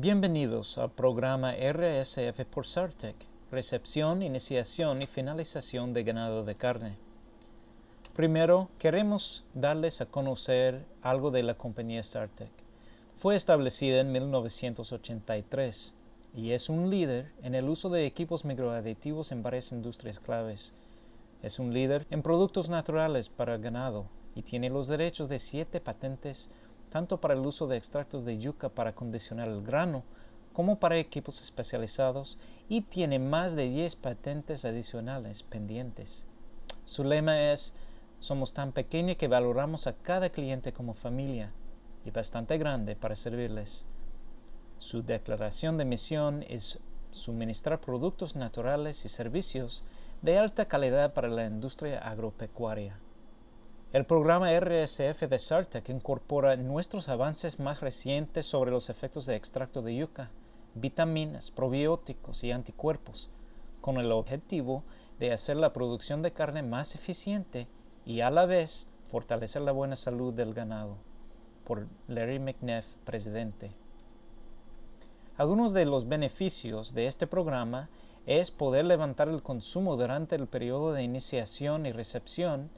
Bienvenidos al programa RSF por Sartec, recepción, iniciación y finalización de ganado de carne. Primero, queremos darles a conocer algo de la compañía Sartec. Fue establecida en 1983 y es un líder en el uso de equipos microaditivos en varias industrias claves. Es un líder en productos naturales para ganado y tiene los derechos de siete patentes tanto para el uso de extractos de yuca para condicionar el grano como para equipos especializados y tiene más de 10 patentes adicionales pendientes. Su lema es somos tan pequeños que valoramos a cada cliente como familia y bastante grande para servirles. Su declaración de misión es suministrar productos naturales y servicios de alta calidad para la industria agropecuaria. El programa RSF de Sartec incorpora nuestros avances más recientes sobre los efectos de extracto de yuca, vitaminas, probióticos y anticuerpos, con el objetivo de hacer la producción de carne más eficiente y a la vez fortalecer la buena salud del ganado. Por Larry McNeff, presidente. Algunos de los beneficios de este programa es poder levantar el consumo durante el periodo de iniciación y recepción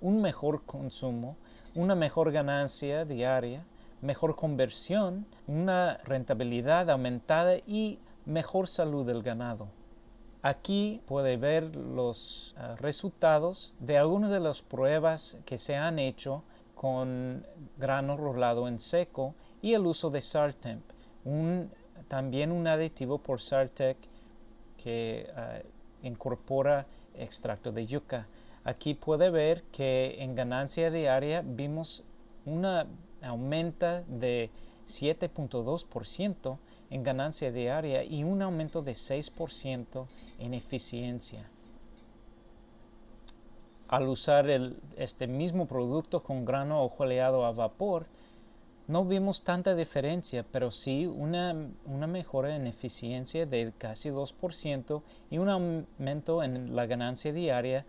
un mejor consumo, una mejor ganancia diaria, mejor conversión, una rentabilidad aumentada y mejor salud del ganado. Aquí puede ver los ah, resultados de algunas de las pruebas que se han hecho con grano rolado en seco y el uso de Sartemp, también un aditivo por Sartec que ah, incorpora extracto de yuca. Aquí puede ver que en ganancia diaria vimos un aumenta de 7.2% en ganancia diaria y un aumento de 6% en eficiencia. Al usar este mismo producto con grano ojoleado a vapor, no vimos tanta diferencia, pero sí una, una mejora en eficiencia de casi 2% y un aumento en la ganancia diaria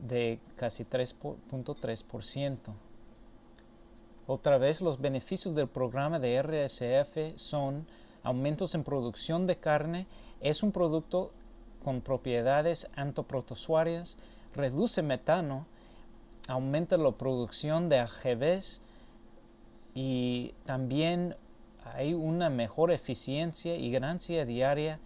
de casi 3.3%. Otra vez, los beneficios del programa de RSF son aumentos en producción de carne, es un producto con propiedades antoprotozoarias, reduce metano, aumenta la producción de AGVs y también hay una mejor eficiencia y ganancia diaria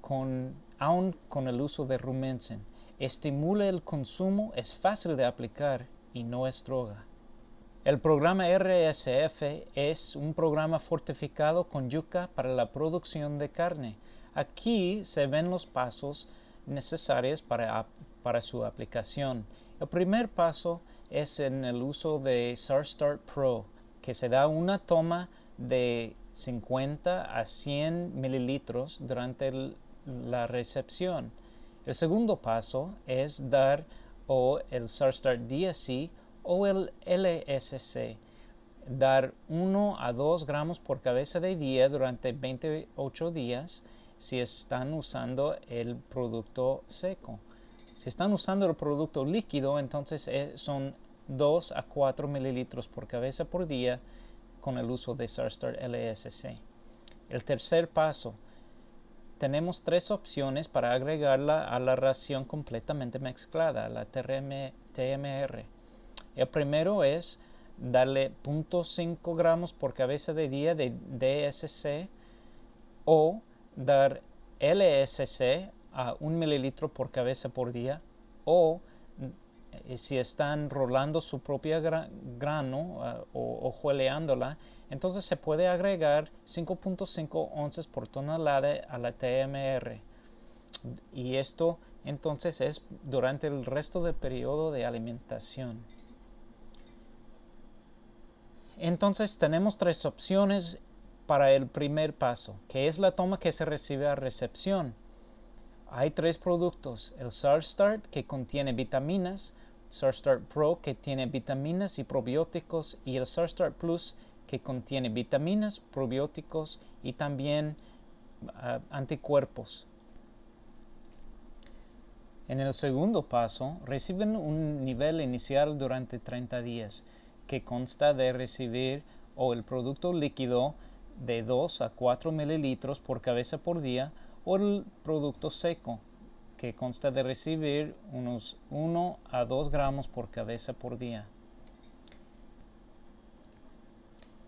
con, aún con el uso de rumensen estimula el consumo, es fácil de aplicar y no es droga. El programa RSF es un programa fortificado con yuca para la producción de carne. Aquí se ven los pasos necesarios para, su aplicación. El primer paso es en el uso de SARSTART Pro, que se da una toma de 50 a 100 mililitros durante la recepción. El segundo paso es dar o el SARSTAR DSC o el LSC. Dar 1 a 2 gramos por cabeza de día durante 28 días si están usando el producto seco. Si están usando el producto líquido, entonces eh, son 2 a 4 mililitros por cabeza por día con el uso de SARSTAR LSC. El tercer paso, tenemos tres opciones para agregarla a la ración completamente mezclada, la TMR. El primero es darle 0.5 gramos por cabeza de día de DSC o dar LSC a 1 mililitro por cabeza por día o eh, si están rolando su propia grano eh, o, jueleándola, entonces se puede agregar 5.5 onzas por tonelada a la TMR. Y esto entonces es durante el resto del periodo de alimentación. Entonces tenemos tres opciones para el primer paso, que es la toma que se recibe a recepción. Hay tres productos, el sars Start que contiene vitaminas, Start Pro que tiene vitaminas y probióticos y el Start Plus que contiene vitaminas, probióticos y también ah, anticuerpos. En el segundo paso, reciben un nivel inicial durante 30 días que consta de recibir o el producto líquido de 2 a 4 mililitros por cabeza por día o el producto seco que consta de recibir unos 1 a 2 gramos por cabeza por día.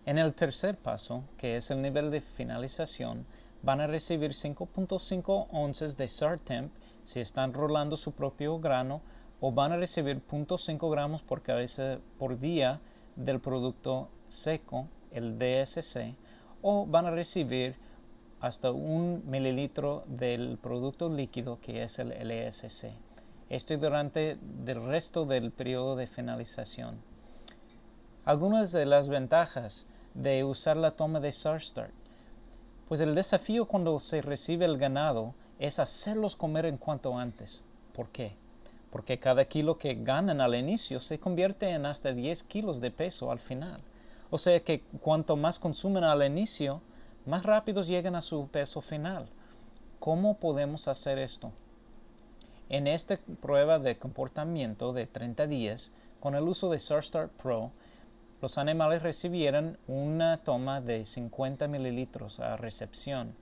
En el tercer paso, que es el nivel de finalización, van a recibir 5.5 onzas de Sartemp si están rolando su propio grano o van a recibir 0.5 gramos por cabeza por día del producto seco, el DSC, o van a recibir hasta un mililitro del producto líquido que es el LSC. Esto durante el resto del periodo de finalización. Algunas de las ventajas de usar la toma de start Pues el desafío cuando se recibe el ganado es hacerlos comer en cuanto antes. ¿Por qué? Porque cada kilo que ganan al inicio se convierte en hasta 10 kilos de peso al final. O sea que cuanto más consumen al inicio, más rápidos llegan a su peso final. ¿Cómo podemos hacer esto? En esta prueba de comportamiento de 30 días, con el uso de SurStart Pro, los animales recibieron una toma de 50 mililitros a recepción.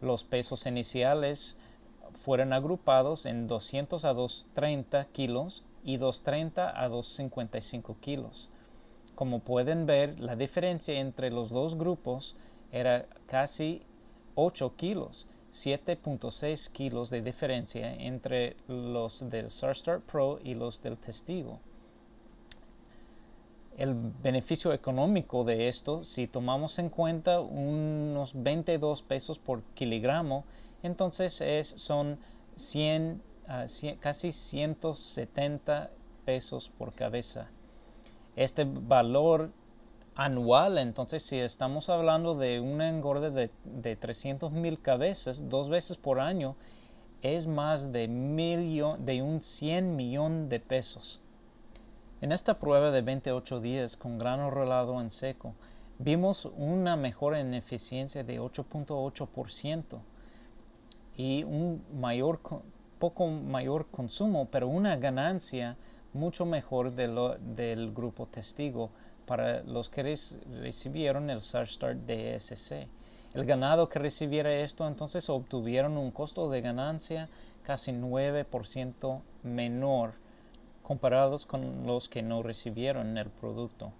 Los pesos iniciales fueron agrupados en 200 a 230 kilos y 230 a 255 kilos. Como pueden ver, la diferencia entre los dos grupos era casi 8 kilos, 7.6 kilos de diferencia entre los del StarStart Pro y los del testigo. El beneficio económico de esto, si tomamos en cuenta unos 22 pesos por kilogramo, entonces es, son 100, ah, casi 170 pesos por cabeza. Este valor anual. Entonces, si estamos hablando de un engorde de, de mil cabezas dos veces por año, es más de, de un 100 millón de pesos. En esta prueba de 28 días con grano rolado en seco, vimos una mejora en eficiencia de 8.8% y un mayor, poco mayor consumo, pero una ganancia mucho mejor del grupo testigo para los que recibieron el Start Start DSC. El ganado que recibiera esto entonces obtuvieron un costo de ganancia casi 9% menor comparados con los que no recibieron el producto.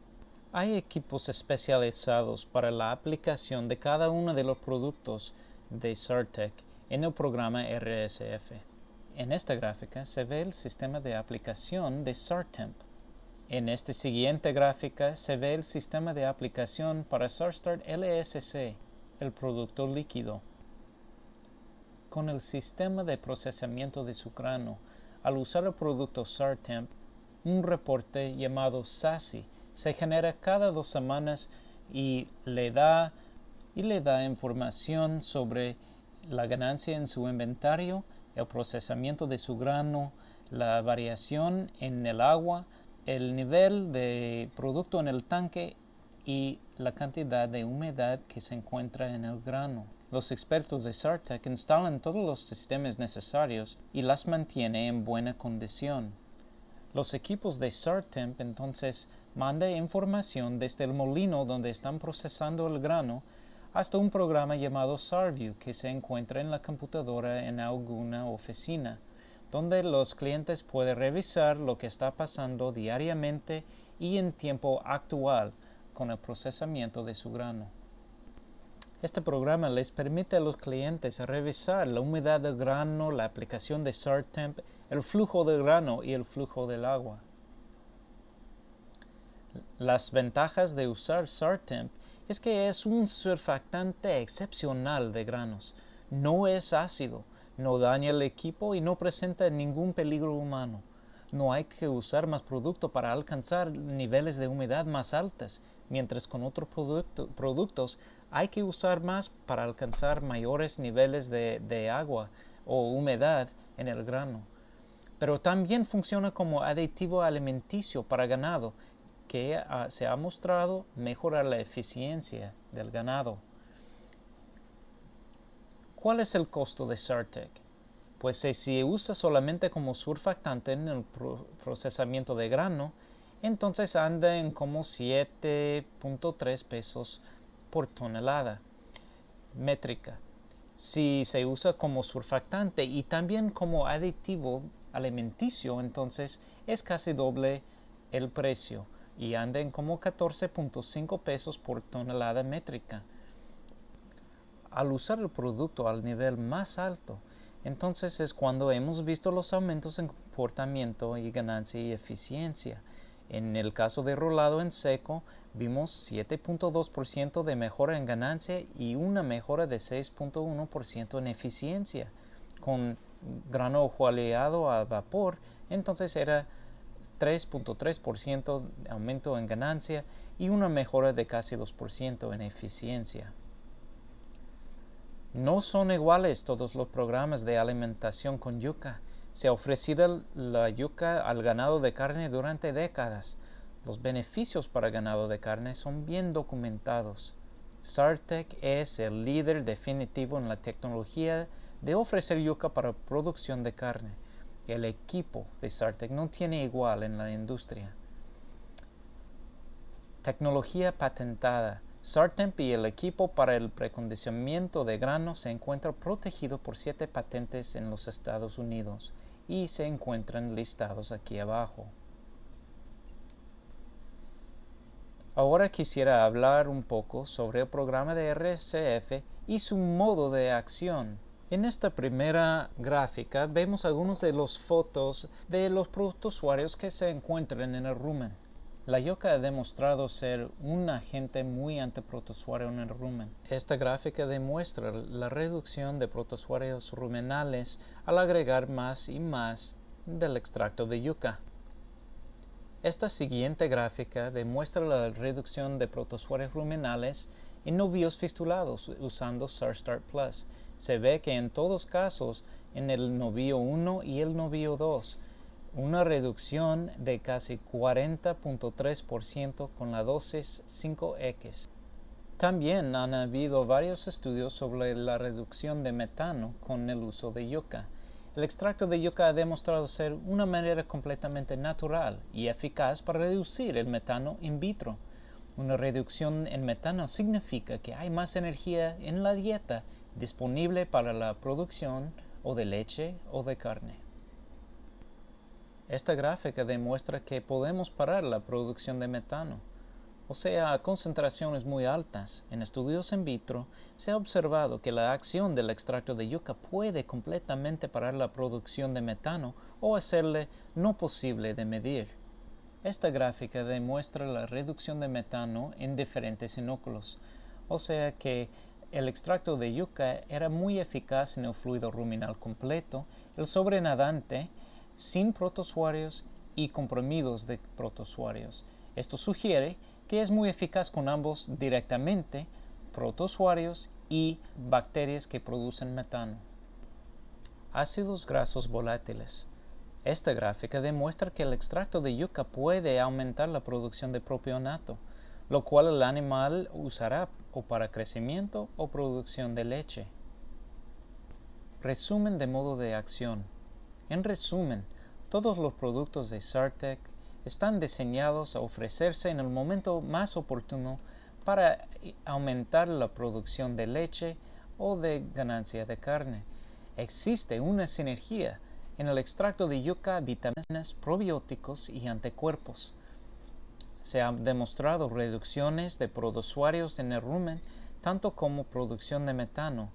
Hay equipos especializados para la aplicación de cada uno de los productos de Sartec en el programa RSF. En esta gráfica se ve el sistema de aplicación de Sartemp. En esta siguiente gráfica se ve el sistema de aplicación para SourceStart LSC, el producto líquido. Con el sistema de procesamiento de su grano, al usar el producto SARTEMP, un reporte llamado SASI se genera cada dos semanas y da y le da información sobre la ganancia en su inventario, el procesamiento de su grano, la variación en el agua, el nivel de producto en el tanque y la cantidad de humedad que se encuentra en el grano. Los expertos de Sartec instalan todos los sistemas necesarios y las mantiene en buena condición. Los equipos de Sartemp entonces mandan información desde el molino donde están procesando el grano hasta un programa llamado SARView que se encuentra en la computadora en alguna oficina donde los clientes pueden revisar lo que está pasando diariamente y en tiempo actual con el procesamiento de su grano. Este programa les permite a los clientes revisar la humedad del grano, la aplicación de SARTEMP, el flujo del grano y el flujo del agua. Las ventajas de usar SARTEMP es que es un surfactante excepcional de granos. No es ácido, no daña el equipo y no presenta ningún peligro humano. No hay que usar más producto para alcanzar niveles de humedad más altos, mientras con otros productos hay que usar más para alcanzar mayores niveles de, agua o humedad en el grano. Pero también funciona como aditivo alimenticio para ganado, que se ha mostrado mejorar la eficiencia del ganado. ¿Cuál es el costo de Sartec? Pues eh, si se usa solamente como surfactante en el procesamiento de grano, entonces anda en como 7.3 pesos por tonelada métrica. Si se usa como surfactante y también como aditivo alimenticio, entonces es casi doble el precio y anda en como 14.5 pesos por tonelada métrica al usar el producto al nivel más alto. Entonces es cuando hemos visto los aumentos en comportamiento y ganancia y eficiencia. En el caso de rolado en seco, vimos 7.2% de mejora en ganancia y una mejora de 6.1% en eficiencia. Con grano aleado a vapor, entonces era 3.3% de aumento en ganancia y una mejora de casi 2% en eficiencia. No son iguales todos los programas de alimentación con yuca. Se ha ofrecido la yuca al ganado de carne durante décadas. Los beneficios para ganado de carne son bien documentados. Sartec es el líder definitivo en la tecnología de ofrecer yuca para producción de carne. El equipo de Sartec no tiene igual en la industria. Tecnología patentada. Sartemp y el equipo para el precondicionamiento de grano se encuentran protegidos por siete patentes en los Estados Unidos y se encuentran listados aquí abajo. Ahora quisiera hablar un poco sobre el programa de RCF y su modo de acción. En esta primera gráfica vemos algunos de las fotos de los productos usuarios que se encuentran en el rumen. La yuca ha demostrado ser un agente muy antiprotozoario en el rumen. Esta gráfica demuestra la reducción de protozoarios rumenales al agregar más y más del extracto de yuca. Esta siguiente gráfica demuestra la reducción de protozoarios rumenales en novios fistulados usando sarstar Plus. Se ve que en todos casos, en el novio 1 y el novio 2, una reducción de casi 40.3% con la dosis 5X. También han habido varios estudios sobre la reducción de metano con el uso de yuca. El extracto de yuca ha demostrado ser una manera completamente natural y eficaz para reducir el metano in vitro. Una reducción en metano significa que hay más energía en la dieta disponible para la producción o de leche o de carne. Esta gráfica demuestra que podemos parar la producción de metano, o sea, a concentraciones muy altas. En estudios in vitro se ha observado que la acción del extracto de yuca puede completamente parar la producción de metano o hacerle no posible de medir. Esta gráfica demuestra la reducción de metano en diferentes inóculos, o sea que el extracto de yuca era muy eficaz en el fluido ruminal completo, el sobrenadante, sin protozoarios y comprimidos de protozoarios. Esto sugiere que es muy eficaz con ambos directamente, protozoarios y bacterias que producen metano. Ácidos grasos volátiles. Esta gráfica demuestra que el extracto de yuca puede aumentar la producción de propionato, lo cual el animal usará o para crecimiento o producción de leche. Resumen de modo de acción. En resumen, todos los productos de Sartec están diseñados a ofrecerse en el momento más oportuno para aumentar la producción de leche o de ganancia de carne. Existe una sinergia en el extracto de yuca, vitaminas, probióticos y anticuerpos. Se han demostrado reducciones de protozoarios en el rumen, tanto como producción de metano,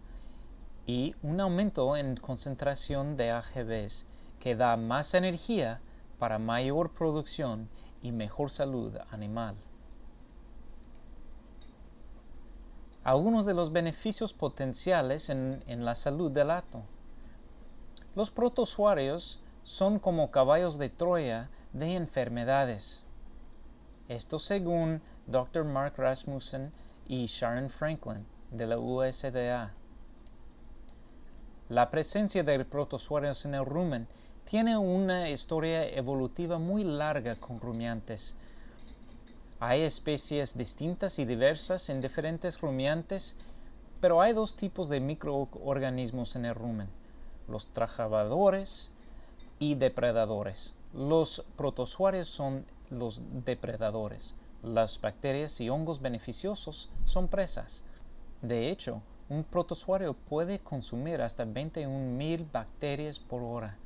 y un aumento en concentración de AGBs que da más energía para mayor producción y mejor salud animal. Algunos de los beneficios potenciales en, la salud del ato. Los protozoarios son como caballos de Troya de enfermedades. Esto según Dr. Mark Rasmussen y Sharon Franklin de la USDA. La presencia de protozoarios en el rumen tiene una historia evolutiva muy larga con rumiantes. Hay especies distintas y diversas en diferentes rumiantes, pero hay dos tipos de microorganismos en el rumen, los trabajadores y depredadores. Los protozoarios son los depredadores. Las bacterias y hongos beneficiosos son presas. De hecho, un protozoario puede consumir hasta 21.000 bacterias por hora.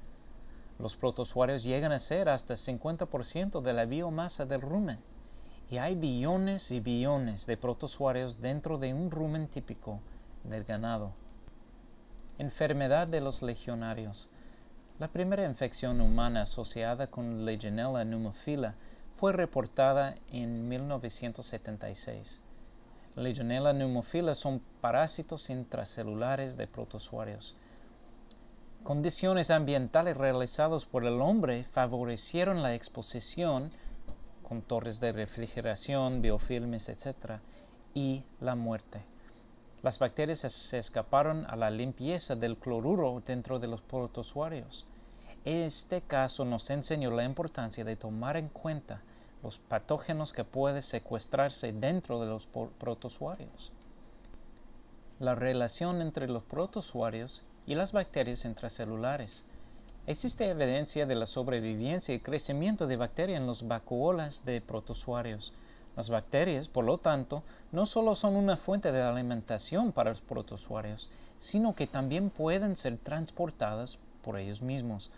Los protozoarios llegan a ser hasta 50% de la biomasa del rumen. Y hay billones y billones de protozoarios dentro de un rumen típico del ganado. Enfermedad de los legionarios. La primera infección humana asociada con Legionella pneumophila fue reportada en 1976. Legionella pneumophila son parásitos intracelulares de protozoarios. Condiciones ambientales realizadas por el hombre favorecieron la exposición con torres de refrigeración, biofilmes, etc., y la muerte. Las bacterias se escaparon a la limpieza del cloruro dentro de los protozoarios. Este caso nos enseñó la importancia de tomar en cuenta los patógenos que pueden secuestrarse dentro de los protozoarios. La relación entre los protozoarios y las bacterias intracelulares. Existe evidencia de la sobrevivencia y crecimiento de bacterias en los vacuolas de protozoarios. Las bacterias, por lo tanto, no solo son una fuente de alimentación para los protozoarios, sino que también pueden ser transportadas por ellos mismos.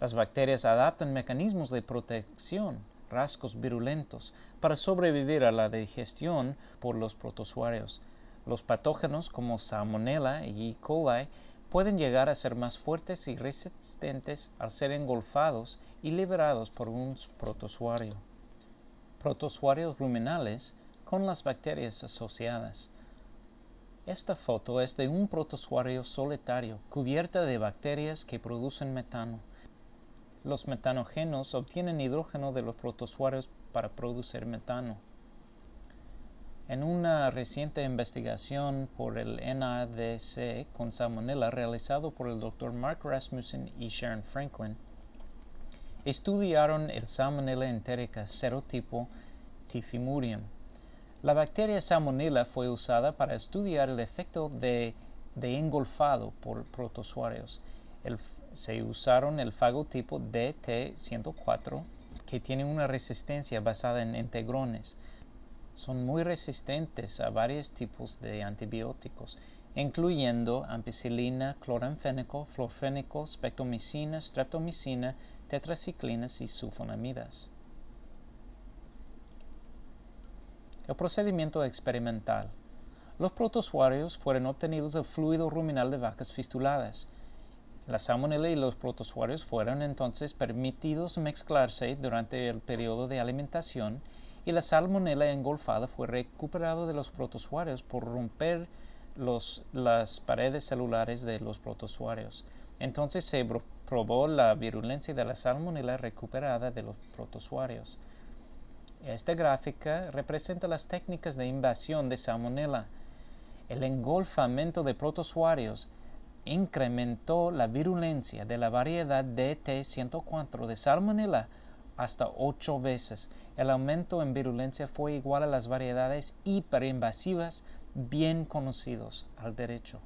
Las bacterias adaptan mecanismos de protección rasgos virulentos para sobrevivir a la digestión por los protozoarios. Los patógenos como Salmonella y E. coli pueden llegar a ser más fuertes y resistentes al ser engolfados y liberados por un protozoario. Protozoarios ruminales con las bacterias asociadas. Esta foto es de un protozoario solitario cubierta de bacterias que producen metano. Los metanógenos obtienen hidrógeno de los protozoarios para producir metano. En una reciente investigación por el NADC con salmonella realizado por el Dr. Mark Rasmussen y Sharon Franklin, estudiaron el Salmonella enterica serotipo Tifimurium. La bacteria Salmonella fue usada para estudiar el efecto de, engolfado por protozoarios. El se usaron el fagotipo DT104 que tiene una resistencia basada en integrones. Son muy resistentes a varios tipos de antibióticos, incluyendo ampicilina, cloranfénico, florfénico, spectomicina, streptomicina, tetraciclinas y sulfonamidas. El procedimiento experimental. Los protozoarios fueron obtenidos del fluido ruminal de vacas fistuladas la salmonella y los protozoarios fueron entonces permitidos mezclarse durante el periodo de alimentación y la salmonella engolfada fue recuperada de los protozoarios por romper los, las paredes celulares de los protozoarios. Entonces se probó la virulencia de la salmonella recuperada de los protozoarios. Esta gráfica representa las técnicas de invasión de salmonella. El engolfamiento de protozoarios incrementó la virulencia de la variedad DT104 de salmonella hasta ocho veces. El aumento en virulencia fue igual a las variedades hiperinvasivas bien conocidos al derecho.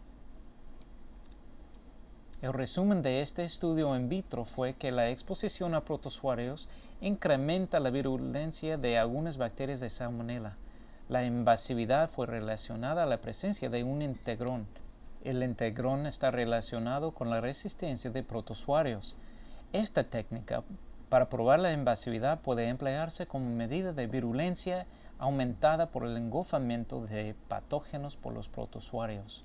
El resumen de este estudio in vitro fue que la exposición a protozoarios incrementa la virulencia de algunas bacterias de salmonella. La invasividad fue relacionada a la presencia de un integrón el integrón está relacionado con la resistencia de protozoarios. Esta técnica para probar la invasividad puede emplearse como medida de virulencia aumentada por el engolfamiento de patógenos por los protozoarios.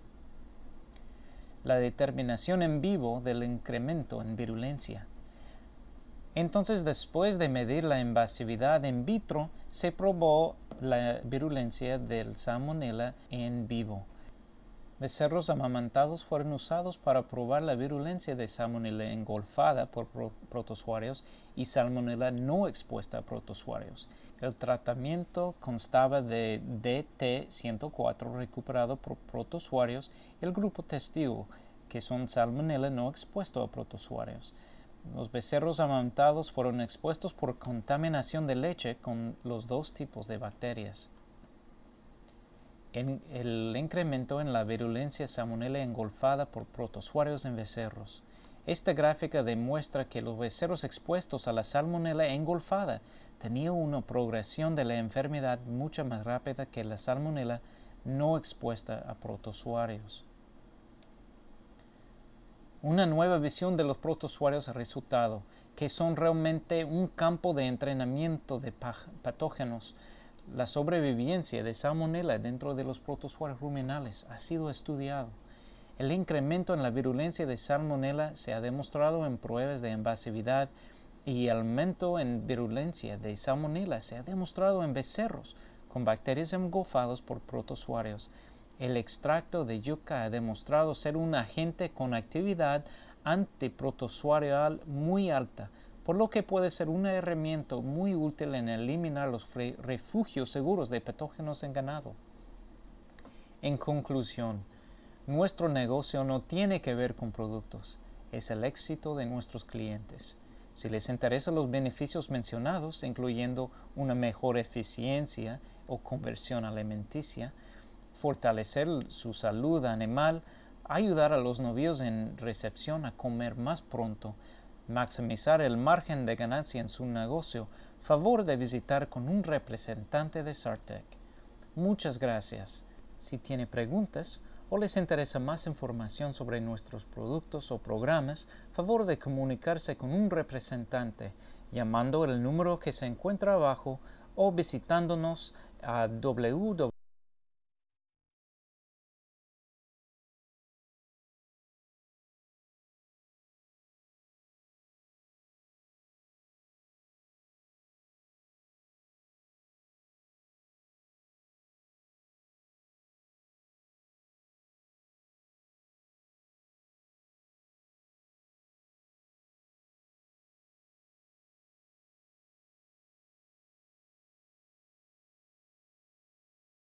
La determinación en vivo del incremento en virulencia. Entonces, después de medir la invasividad en vitro, se probó la virulencia del salmonella en vivo. Becerros amamantados fueron usados para probar la virulencia de salmonella engolfada por protozoarios y salmonella no expuesta a protozoarios. El tratamiento constaba de DT-104 recuperado por protozoarios y el grupo testigo, que son salmonella no expuesto a protozoarios. Los becerros amamantados fueron expuestos por contaminación de leche con los dos tipos de bacterias el incremento en la virulencia salmonella engolfada por protozoarios en becerros. Esta gráfica demuestra que los becerros expuestos a la salmonella engolfada tenían una progresión de la enfermedad mucho más rápida que la salmonella no expuesta a protozoarios. Una nueva visión de los protozoarios ha resultado, que son realmente un campo de entrenamiento de patógenos la sobrevivencia de salmonella dentro de los protozoarios ruminales ha sido estudiado. El incremento en la virulencia de salmonella se ha demostrado en pruebas de invasividad y el aumento en virulencia de salmonella se ha demostrado en becerros con bacterias engolfados por protozoarios. El extracto de yuca ha demostrado ser un agente con actividad antiprotozoarial muy alta, por lo que puede ser una herramienta muy útil en eliminar los refugios seguros de patógenos en ganado. En conclusión, nuestro negocio no tiene que ver con productos, es el éxito de nuestros clientes. Si les interesan los beneficios mencionados, incluyendo una mejor eficiencia o conversión alimenticia, fortalecer su salud animal, ayudar a los novios en recepción a comer más pronto, maximizar el margen de ganancia en su negocio, favor de visitar con un representante de Sartec. Muchas gracias. Si tiene preguntas o les interesa más información sobre nuestros productos o programas, favor de comunicarse con un representante llamando el número que se encuentra abajo o visitándonos a www